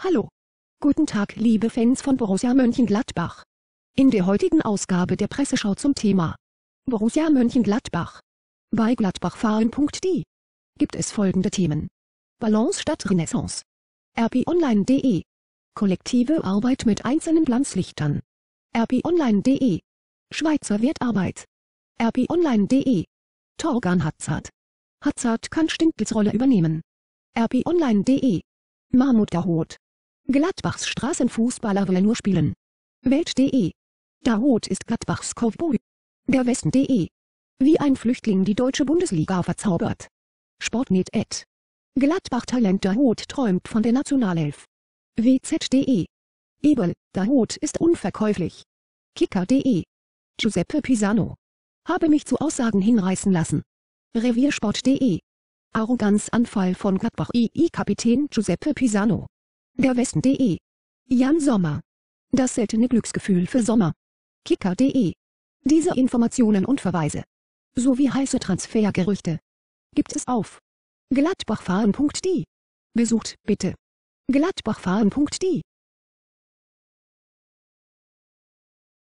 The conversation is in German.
Hallo. Guten Tag, liebe Fans von Borussia Mönchengladbach. In der heutigen Ausgabe der Presseschau zum Thema Borussia Mönchengladbach. Bei gladbachfahren.de gibt es folgende Themen. Balance statt Renaissance. rponline.de Kollektive Arbeit mit einzelnen Glanzlichtern. rponline.de Schweizer Wertarbeit. rponline.de Torgan Hatzard. Hatzard kann Stintels Rolle übernehmen. rponline.de Mahmoud Dahoud Gladbachs Straßenfußballer will nur spielen. Welt.de Darot ist Gladbachs Cowboy. Der Westen.de Wie ein Flüchtling die deutsche Bundesliga verzaubert. Sportnet.at Gladbach-Talent Darot träumt von der Nationalelf. WZ.de Ebel, Darot ist unverkäuflich. Kicker.de Giuseppe Pisano habe mich zu Aussagen hinreißen lassen. Reviersport.de Arroganzanfall von Gladbach II-Kapitän Giuseppe Pisano der Westen.de. Jan Sommer. Das seltene Glücksgefühl für Sommer. Kicker.de. Diese Informationen und Verweise sowie heiße Transfergerüchte gibt es auf gladbachfahren.de. Besucht bitte gladbachfahren.de.